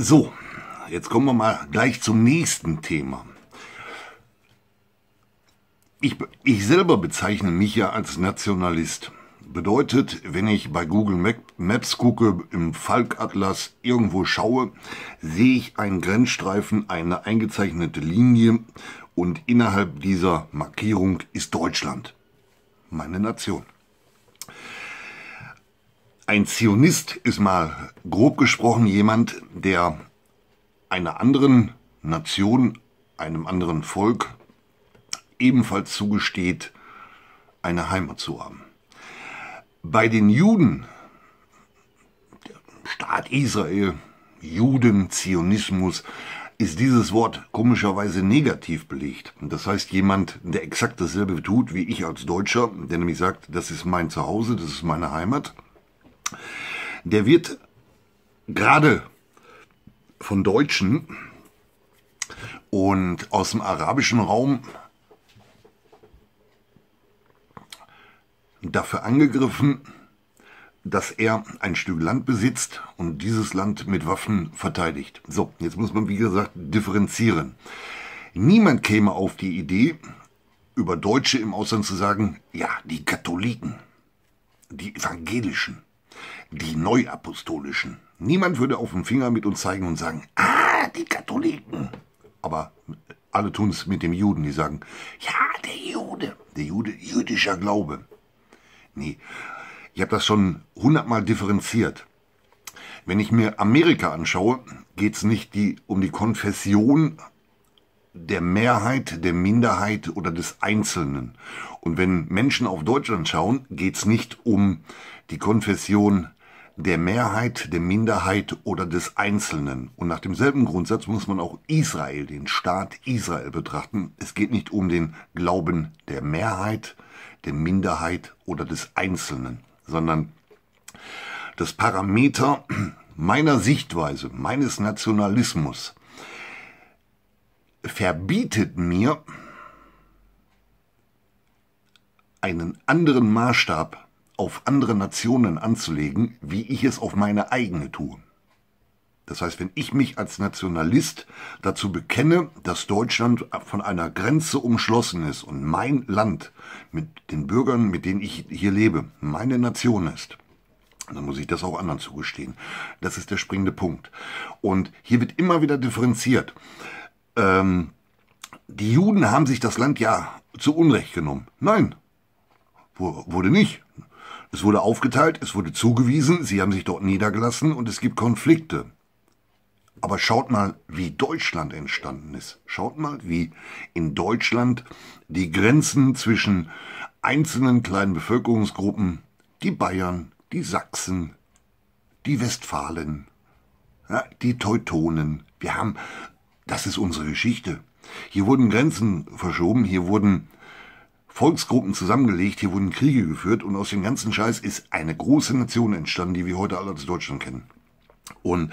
So, jetzt kommen wir mal gleich zum nächsten Thema. Ich, ich selber bezeichne mich ja als Nationalist. Bedeutet, wenn ich bei Google Maps gucke, im Falkatlas irgendwo schaue, sehe ich einen Grenzstreifen, eine eingezeichnete Linie und innerhalb dieser Markierung ist Deutschland, meine Nation. Ein Zionist ist mal grob gesprochen jemand, der einer anderen Nation, einem anderen Volk ebenfalls zugesteht, eine Heimat zu haben. Bei den Juden, der Staat Israel, Juden, Zionismus, ist dieses Wort komischerweise negativ belegt. Das heißt, jemand, der exakt dasselbe tut wie ich als Deutscher, der nämlich sagt, das ist mein Zuhause, das ist meine Heimat, der wird gerade von Deutschen und aus dem arabischen Raum dafür angegriffen, dass er ein Stück Land besitzt und dieses Land mit Waffen verteidigt. So, jetzt muss man wie gesagt differenzieren. Niemand käme auf die Idee, über Deutsche im Ausland zu sagen, ja, die Katholiken, die Evangelischen, die Neuapostolischen. Niemand würde auf den Finger mit uns zeigen und sagen, ah, die Katholiken. Aber alle tun es mit dem Juden, die sagen, ja, der Jude, der Jude, jüdischer Glaube. Nee, ich habe das schon hundertmal differenziert. Wenn ich mir Amerika anschaue, geht es nicht die, um die Konfession der Mehrheit, der Minderheit oder des Einzelnen. Und wenn Menschen auf Deutschland schauen, geht's nicht um die Konfession der Mehrheit, der Minderheit oder des Einzelnen. Und nach demselben Grundsatz muss man auch Israel, den Staat Israel betrachten. Es geht nicht um den Glauben der Mehrheit, der Minderheit oder des Einzelnen, sondern das Parameter meiner Sichtweise, meines Nationalismus verbietet mir, einen anderen Maßstab auf andere Nationen anzulegen, wie ich es auf meine eigene tue. Das heißt, wenn ich mich als Nationalist dazu bekenne, dass Deutschland von einer Grenze umschlossen ist und mein Land mit den Bürgern, mit denen ich hier lebe, meine Nation ist, dann muss ich das auch anderen zugestehen. Das ist der springende Punkt. Und hier wird immer wieder differenziert. Ähm, die Juden haben sich das Land ja zu Unrecht genommen. Nein, Wurde nicht. Es wurde aufgeteilt, es wurde zugewiesen, sie haben sich dort niedergelassen und es gibt Konflikte. Aber schaut mal, wie Deutschland entstanden ist. Schaut mal, wie in Deutschland die Grenzen zwischen einzelnen kleinen Bevölkerungsgruppen, die Bayern, die Sachsen, die Westfalen, die Teutonen, wir haben, das ist unsere Geschichte. Hier wurden Grenzen verschoben, hier wurden Volksgruppen zusammengelegt, hier wurden Kriege geführt und aus dem ganzen Scheiß ist eine große Nation entstanden, die wir heute alle als Deutschland kennen. Und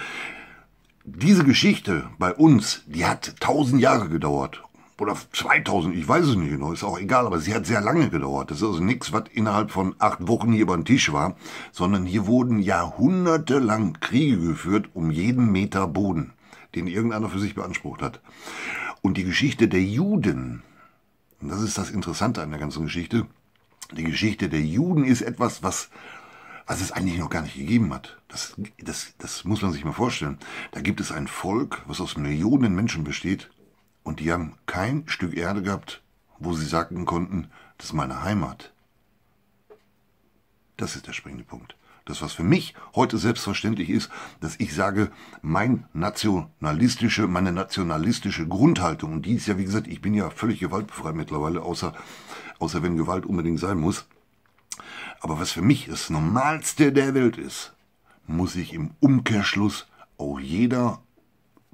diese Geschichte bei uns, die hat tausend Jahre gedauert. Oder 2000, ich weiß es nicht genau, ist auch egal, aber sie hat sehr lange gedauert. Das ist also nichts, was innerhalb von acht Wochen hier beim Tisch war, sondern hier wurden jahrhundertelang Kriege geführt um jeden Meter Boden, den irgendeiner für sich beansprucht hat. Und die Geschichte der Juden, und das ist das Interessante an der ganzen Geschichte, die Geschichte der Juden ist etwas, was, was es eigentlich noch gar nicht gegeben hat. Das, das, das muss man sich mal vorstellen. Da gibt es ein Volk, was aus Millionen Menschen besteht, und die haben kein Stück Erde gehabt, wo sie sagen konnten, das ist meine Heimat. Das ist der springende Punkt das, was für mich heute selbstverständlich ist, dass ich sage, mein nationalistische, meine nationalistische Grundhaltung, und die ist ja, wie gesagt, ich bin ja völlig gewaltbefreit mittlerweile, außer, außer wenn Gewalt unbedingt sein muss. Aber was für mich das Normalste der Welt ist, muss ich im Umkehrschluss auch jeder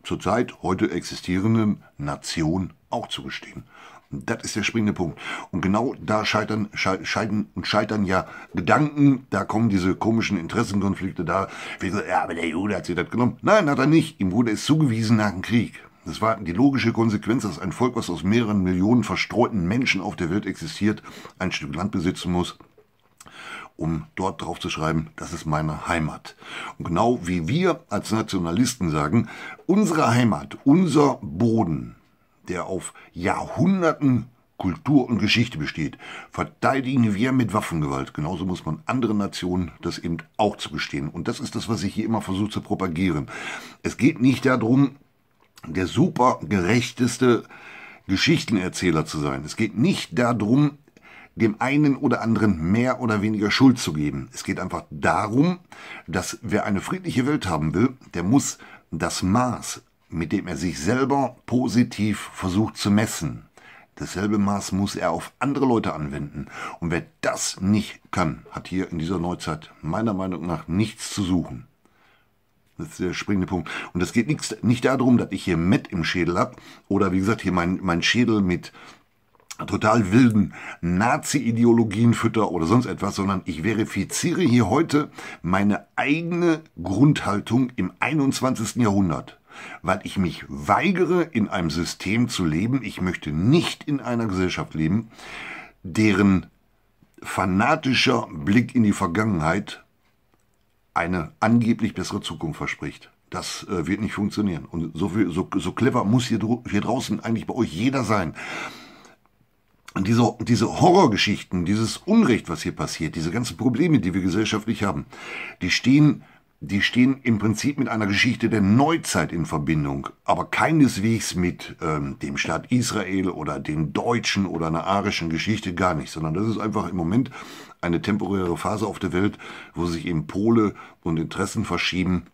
zurzeit heute existierenden Nation auch zugestehen. Das ist der springende Punkt. Und genau da scheitern, scheiden und scheitern ja Gedanken. Da kommen diese komischen Interessenkonflikte da. Wie gesagt, ja, aber der Jude hat sich das genommen. Nein, hat er nicht. Ihm wurde es zugewiesen nach dem Krieg. Das war die logische Konsequenz, dass ein Volk, was aus mehreren Millionen verstreuten Menschen auf der Welt existiert, ein Stück Land besitzen muss, um dort drauf zu schreiben, das ist meine Heimat. Und genau wie wir als Nationalisten sagen, unsere Heimat, unser Boden, der auf Jahrhunderten Kultur und Geschichte besteht, verteidigen wir mit Waffengewalt. Genauso muss man anderen Nationen das eben auch zu gestehen. Und das ist das, was ich hier immer versuche zu propagieren. Es geht nicht darum, der super gerechteste Geschichtenerzähler zu sein. Es geht nicht darum, dem einen oder anderen mehr oder weniger Schuld zu geben. Es geht einfach darum, dass wer eine friedliche Welt haben will, der muss das Maß mit dem er sich selber positiv versucht zu messen. Dasselbe Maß muss er auf andere Leute anwenden. Und wer das nicht kann, hat hier in dieser Neuzeit meiner Meinung nach nichts zu suchen. Das ist der springende Punkt. Und es geht nicht, nicht darum, dass ich hier Met im Schädel habe oder wie gesagt hier mein, mein Schädel mit total wilden Nazi-Ideologien fütter oder sonst etwas, sondern ich verifiziere hier heute meine eigene Grundhaltung im 21. Jahrhundert weil ich mich weigere, in einem System zu leben. Ich möchte nicht in einer Gesellschaft leben, deren fanatischer Blick in die Vergangenheit eine angeblich bessere Zukunft verspricht. Das äh, wird nicht funktionieren. Und so, viel, so, so clever muss hier, hier draußen eigentlich bei euch jeder sein. Und diese, diese Horrorgeschichten, dieses Unrecht, was hier passiert, diese ganzen Probleme, die wir gesellschaftlich haben, die stehen die stehen im Prinzip mit einer Geschichte der Neuzeit in Verbindung, aber keineswegs mit ähm, dem Staat Israel oder den deutschen oder einer arischen Geschichte gar nicht, sondern das ist einfach im Moment eine temporäre Phase auf der Welt, wo sich eben Pole und Interessen verschieben.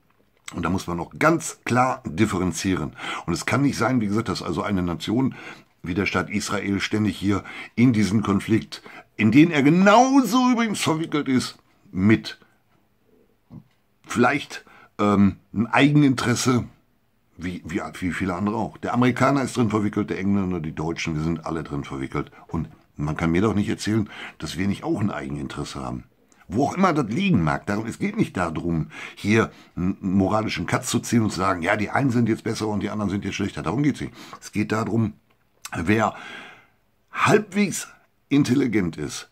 Und da muss man auch ganz klar differenzieren. Und es kann nicht sein, wie gesagt, dass also eine Nation wie der Staat Israel ständig hier in diesen Konflikt, in den er genauso übrigens verwickelt ist, mit vielleicht ähm, ein Eigeninteresse, wie, wie, wie viele andere auch. Der Amerikaner ist drin verwickelt, der Engländer, die Deutschen, wir sind alle drin verwickelt. Und man kann mir doch nicht erzählen, dass wir nicht auch ein Eigeninteresse haben. Wo auch immer das liegen mag, darum, es geht nicht darum, hier einen moralischen Katz zu ziehen und zu sagen, ja, die einen sind jetzt besser und die anderen sind jetzt schlechter. Darum geht's nicht. Es geht darum, wer halbwegs intelligent ist,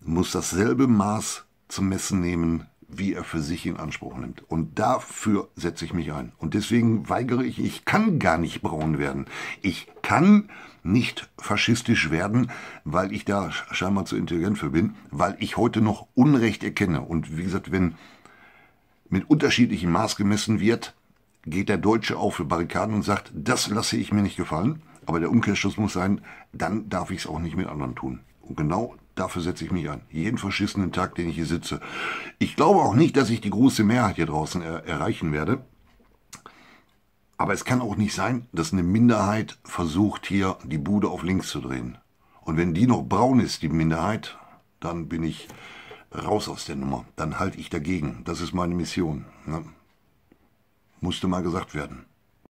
muss dasselbe Maß zum Messen nehmen wie er für sich in Anspruch nimmt. Und dafür setze ich mich ein. Und deswegen weigere ich, ich kann gar nicht braun werden. Ich kann nicht faschistisch werden, weil ich da scheinbar zu intelligent für bin, weil ich heute noch Unrecht erkenne. Und wie gesagt, wenn mit unterschiedlichem Maß gemessen wird, geht der Deutsche auf für Barrikaden und sagt, das lasse ich mir nicht gefallen. Aber der Umkehrschluss muss sein, dann darf ich es auch nicht mit anderen tun. Und genau dafür setze ich mich an. Jeden verschissenen Tag, den ich hier sitze. Ich glaube auch nicht, dass ich die große Mehrheit hier draußen er erreichen werde. Aber es kann auch nicht sein, dass eine Minderheit versucht, hier die Bude auf links zu drehen. Und wenn die noch braun ist, die Minderheit, dann bin ich raus aus der Nummer. Dann halte ich dagegen. Das ist meine Mission. Ne? Musste mal gesagt werden.